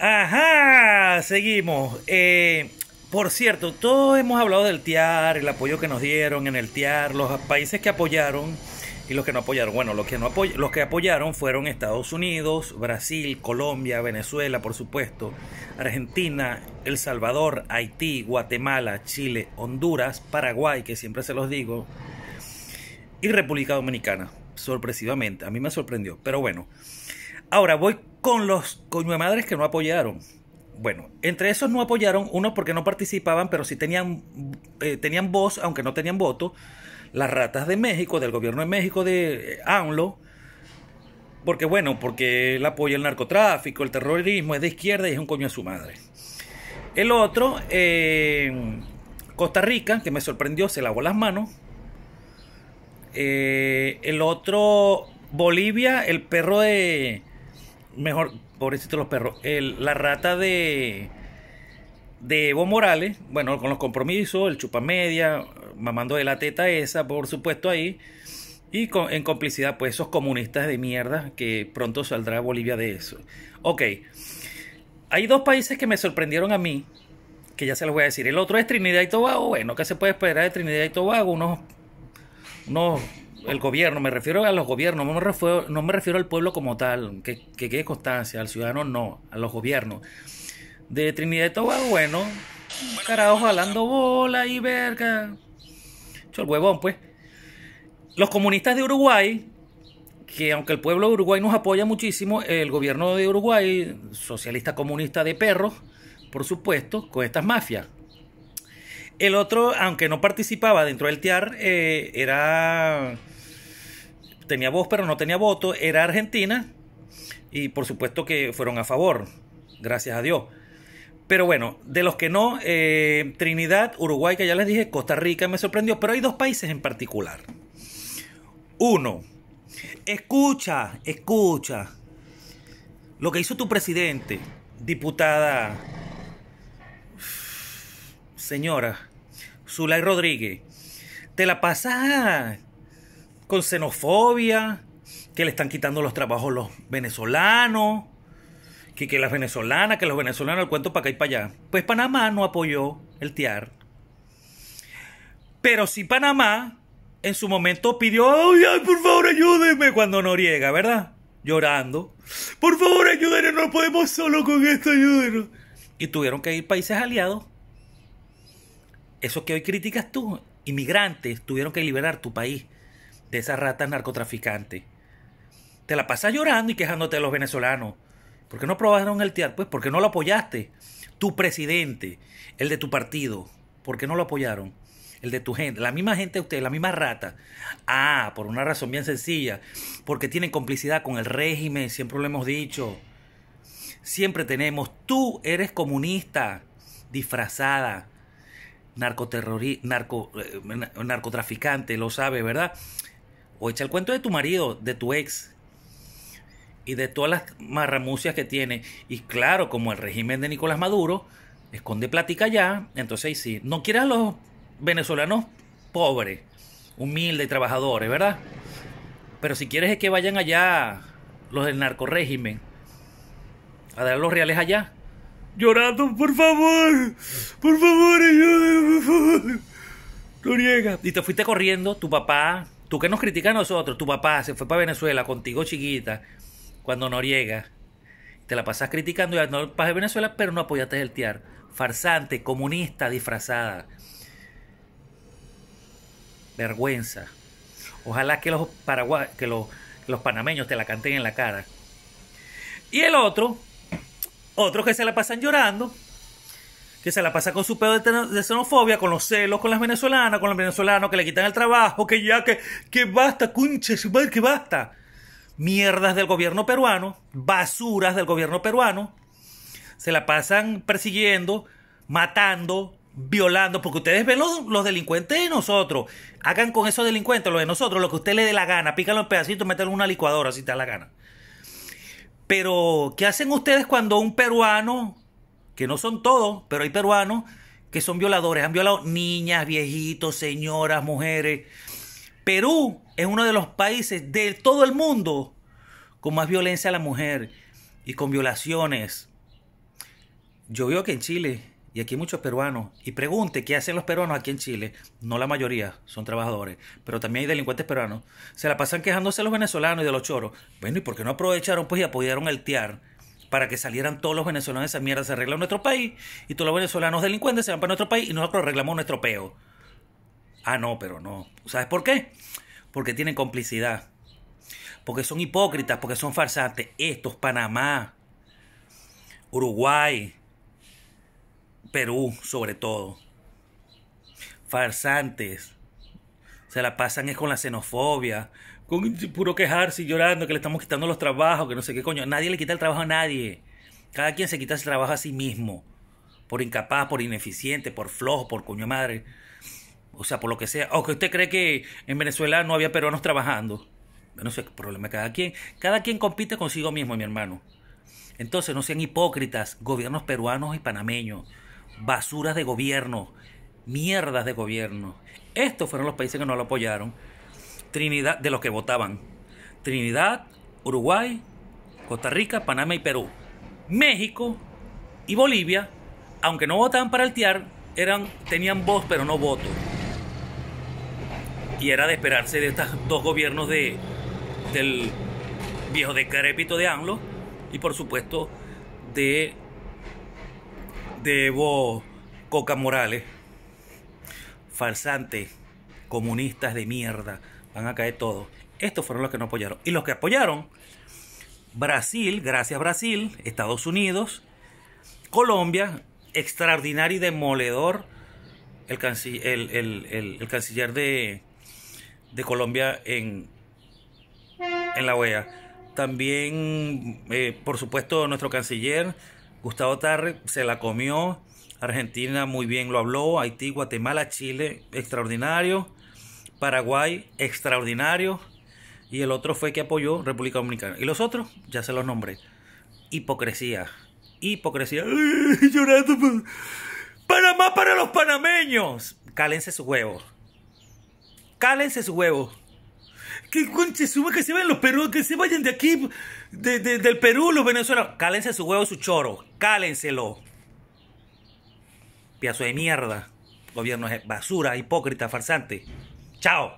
Ajá, seguimos. Eh, por cierto, todos hemos hablado del TIAR, el apoyo que nos dieron en el TIAR, los países que apoyaron y los que no apoyaron. Bueno, los que, no los que apoyaron fueron Estados Unidos, Brasil, Colombia, Venezuela, por supuesto, Argentina, El Salvador, Haití, Guatemala, Chile, Honduras, Paraguay, que siempre se los digo, y República Dominicana, sorpresivamente. A mí me sorprendió, pero bueno. Ahora voy con los coño de madres que no apoyaron. Bueno, entre esos no apoyaron, unos porque no participaban, pero sí tenían, eh, tenían voz, aunque no tenían voto, las ratas de México, del gobierno de México, de eh, ANLO, porque bueno, porque él apoya el narcotráfico, el terrorismo, es de izquierda y es un coño a su madre. El otro, eh, Costa Rica, que me sorprendió, se lavó las manos. el otro, Bolivia, el perro de mejor, pobrecito los perros, la rata de, de Evo Morales, bueno, con los compromisos, el chupa media, mamando de la teta esa, por supuesto, ahí, y en complicidad, pues, esos comunistas de mierda, que pronto saldrá Bolivia de eso. Ok, hay dos países que me sorprendieron a mí, que ya se los voy a decir. El otro es Trinidad y Tobago, bueno, ¿qué se puede esperar de Trinidad y Tobago? Unos, unos el gobierno, me refiero a los gobiernos, no me refiero, al pueblo como tal, que, que quede constancia, al ciudadano no, a los gobiernos. De Trinidad y Tobago, bueno, carajo jalando bola y verga. Hecho el huevón, pues. Los comunistas de Uruguay, que aunque el pueblo de Uruguay nos apoya muchísimo, el gobierno de Uruguay, socialista comunista de perros, por supuesto, con estas mafias el otro, aunque no participaba dentro del TIAR, eh, era. tenía voz, pero no tenía voto, era Argentina, y por supuesto que fueron a favor, gracias a Dios. Pero bueno, de los que no, eh, Trinidad, Uruguay, que ya les dije, Costa Rica me sorprendió, pero hay dos países en particular. Uno, escucha, escucha lo que hizo tu presidente, diputada señora Zulay Rodríguez, te la pasas con xenofobia, que le están quitando los trabajos los venezolanos, que, que las venezolanas, que los venezolanos el cuento para acá y para allá. Pues Panamá no apoyó el TIAR. Pero sí Panamá en su momento pidió, ay, por favor ayúdenme cuando Noriega, ¿verdad? Llorando. Por favor ayúdenme, no podemos solo con esto, ayúdenos. Y tuvieron que ir países aliados eso que hoy criticas tú, inmigrantes tuvieron que liberar tu país de esas ratas narcotraficantes. Te la pasas llorando y quejándote de los venezolanos. ¿Por qué no aprobaron el TIAR? Pues porque no lo apoyaste. Tu presidente, el de tu partido, ¿por qué no lo apoyaron? El de tu gente, la misma gente de usted, la misma rata. Ah, por una razón bien sencilla, porque tienen complicidad con el régimen, siempre lo hemos dicho. Siempre tenemos, tú eres comunista, disfrazada narcoterrorista, narco, eh, narcotraficante, lo sabe, ¿verdad? O echa el cuento de tu marido, de tu ex y de todas las marramucias que tiene. Y claro, como el régimen de Nicolás Maduro esconde plática allá, entonces sí, no quieras los venezolanos pobres, humildes, trabajadores, ¿verdad? Pero si quieres es que vayan allá los del régimen a dar los reales allá. Llorando, por favor, por favor, ellos. Noriega. Y te fuiste corriendo, tu papá, tú que nos criticas a nosotros, tu papá se fue para Venezuela contigo chiquita, cuando Noriega. Te la pasas criticando y no Venezuela, pero no apoyaste el TIAR. Farsante, comunista, disfrazada. Vergüenza. Ojalá que los, que los, los panameños te la canten en la cara. Y el otro, otros que se la pasan llorando, que se la pasa con su pedo de, xenofobia, con los celos, con las venezolanas, con los venezolanos que le quitan el trabajo, que ya, que, que basta, cunche, que basta. Mierdas del gobierno peruano, basuras del gobierno peruano, se la pasan persiguiendo, matando, violando, porque ustedes ven los, delincuentes de nosotros. Hagan con esos delincuentes, los de nosotros, lo que usted le dé la gana. Pícalo en pedacitos, mételo en una licuadora si te da la gana. Pero, ¿qué hacen ustedes cuando un peruano que no son todos, pero hay peruanos que son violadores. Han violado niñas, viejitos, señoras, mujeres. Perú es uno de los países de todo el mundo con más violencia a la mujer y con violaciones. Yo veo que en Chile, y aquí hay muchos peruanos, y pregunte qué hacen los peruanos aquí en Chile, no la mayoría son trabajadores, pero también hay delincuentes peruanos, se la pasan quejándose los venezolanos y de los choros. Bueno, ¿y por qué no aprovecharon pues y apoyaron el TIAR? para que salieran todos los venezolanos de esa mierda, se arregla nuestro país y todos los venezolanos delincuentes se van para nuestro país y nosotros arreglamos nuestro peo. Ah, no, pero no. ¿Sabes por qué? Porque tienen complicidad. Porque son hipócritas, porque son farsantes. Estos, Panamá, Uruguay, Perú, sobre todo. Farsantes. Se la pasan es con la xenofobia, con puro quejarse y llorando que le estamos quitando los trabajos, que no sé qué coño. Nadie le quita el trabajo a nadie. Cada quien se quita el trabajo a sí mismo. Por incapaz, por ineficiente, por flojo, por coño madre. O sea, por lo que sea. O que usted cree que en Venezuela no había peruanos trabajando. No sé qué problema cada quien. Cada quien compite consigo mismo, mi hermano. Entonces, no sean hipócritas. Gobiernos peruanos y panameños. Basuras de gobierno. Mierdas de gobierno. Estos fueron los países que no lo apoyaron. Trinidad, de los que votaban. Trinidad, Uruguay, Costa Rica, Panamá y Perú. México y Bolivia, aunque no votaban para el TIAR, eran, tenían voz pero no voto. Y era de esperarse de estos dos gobiernos de, del viejo decrépito de Anlo y por supuesto de, de Evo Coca Morales. falsantes comunistas de mierda van a caer todos. Estos fueron los que no apoyaron. Y los que apoyaron, Brasil, gracias Brasil, Estados Unidos, Colombia, extraordinario y demoledor, el, canciller, el, canciller de, Colombia en, en la OEA. También, eh, por supuesto, nuestro canciller, Gustavo Tarre, se la comió. Argentina muy bien lo habló, Haití, Guatemala, Chile, extraordinario. Paraguay, extraordinario. Y el otro fue que apoyó República Dominicana. Y los otros, ya se los nombré. Hipocresía. Hipocresía. llorando. Pues. Panamá para los panameños. Cálense su huevo! Cálense su huevo! Que conche que se vayan los Perú, que se vayan de aquí, del Perú, los venezolanos. Cálense su huevo, su choro. Cálenselo. Piazo de mierda. Gobierno es basura, hipócrita, farsante. Chao.